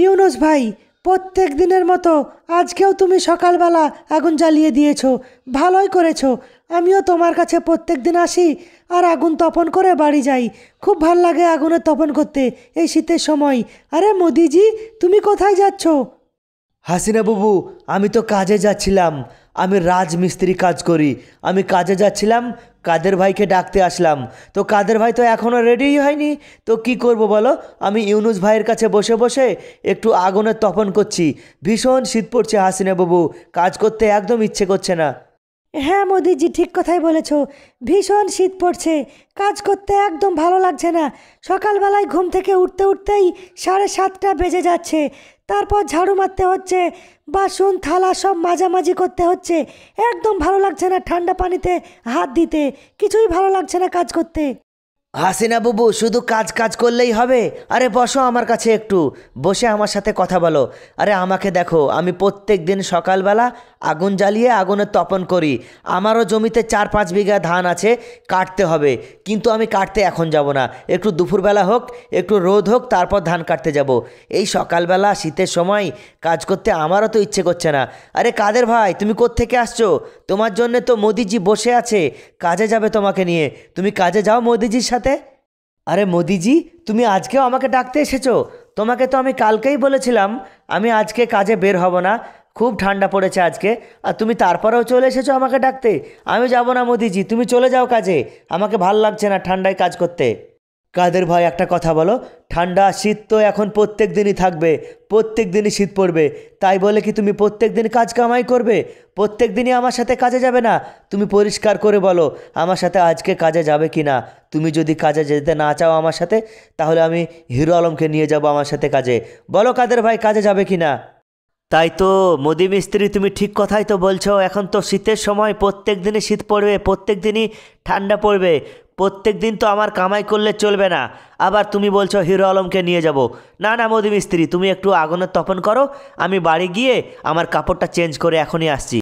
ইউনুস ভাই প্রত্যেক দিনের মতো আজকেও তুমি সকালবেলা আগুন জ্বালিয়ে দিয়েছ ভালোই করেছো আমিও তোমার কাছে প্রত্যেক দিন আসি আর আগুন তপন করে বাড়ি যাই খুব ভাল লাগে আগুনে তপন করতে এই শীতের সময় আরে মোদিজি তুমি কোথায় যাচ্ছ হাসিনা বাবু আমি তো কাজে যাচ্ছিলাম আমি রাজমিস্ত্রি কাজ করি আমি কাজে যাচ্ছিলাম কাদের ভাইকে ডাকতে আসলাম তো কাদের ভাই তো এখনও রেডিই হয়নি তো কি করব বলো আমি ইউনুস ভাইয়ের কাছে বসে বসে একটু আগুনের তপন করছি ভীষণ শীত পড়ছে হাসিনা বাবু কাজ করতে একদম ইচ্ছে করছে না হ্যাঁ মোদিজি ঠিক কথাই বলেছ ভীষণ শীত পড়ছে কাজ করতে একদম ভালো লাগছে না সকালবেলায় ঘুম থেকে উঠতে উঠতেই সাড়ে সাতটা বেজে যাচ্ছে তারপর ঝাড়ু মারতে হচ্ছে বাসন থালা সব মাঝামাঝি করতে হচ্ছে একদম ভালো লাগছে না ঠান্ডা পানিতে হাত দিতে কিছুই ভালো লাগছে না কাজ করতে হাসিনা বুবু শুধু কাজ কাজ করলেই হবে আরে বসো আমার কাছে একটু বসে আমার সাথে কথা বলো আরে আমাকে দেখো আমি প্রত্যেক দিন সকালবেলা আগুন জ্বালিয়ে আগুনে তপন করি আমারও জমিতে চার পাঁচ বিঘা ধান আছে কাটতে হবে কিন্তু আমি কাটতে এখন যাব না একটু দুপুরবেলা হোক একটু রোদ হোক তারপর ধান কাটতে যাব এই সকালবেলা শীতের সময় কাজ করতে আমারও তো ইচ্ছে করছে না আরে কাদের ভাই তুমি কোত্থেকে আসছো তোমার জন্য তো মোদিজি বসে আছে কাজে যাবে তোমাকে নিয়ে তুমি কাজে যাও মোদিজির সাথে আরে মোদিজি তুমি আজকেও আমাকে ডাকতে এসেছো তোমাকে তো আমি কালকেই বলেছিলাম আমি আজকে কাজে বের হব না খুব ঠান্ডা পড়েছে আজকে আর তুমি তারপরেও চলে এসেছো আমাকে ডাকতে আমি যাব না মোদিজি তুমি চলে যাও কাজে আমাকে ভাল লাগছে না ঠান্ডায় কাজ করতে কাদের ভাই একটা কথা বলো ঠান্ডা শীত তো এখন প্রত্যেক দিনই থাকবে প্রত্যেক দিনই শীত পড়বে তাই বলে কি তুমি প্রত্যেক দিন কাজ কামাই করবে প্রত্যেক দিনই আমার সাথে কাজে যাবে না তুমি পরিষ্কার করে বলো আমার সাথে আজকে কাজে যাবে কি না তুমি যদি কাজে যেতে না চাও আমার সাথে তাহলে আমি হিরো আলমকে নিয়ে যাব আমার সাথে কাজে বলো কাদের ভাই কাজে যাবে কি না তাই তো মোদি মিস্ত্রি তুমি ঠিক কথাই তো বলছো এখন তো শীতের সময় প্রত্যেক দিনই শীত পড়বে প্রত্যেক দিনই ঠান্ডা পড়বে প্রত্যেক দিন তো আমার কামাই করলে চলবে না আবার তুমি বলছো হিরো আলমকে নিয়ে যাব না না মোদি মিস্ত্রি তুমি একটু আগুনের তপন করো আমি বাড়ি গিয়ে আমার কাপড়টা চেঞ্জ করে এখনই আসছি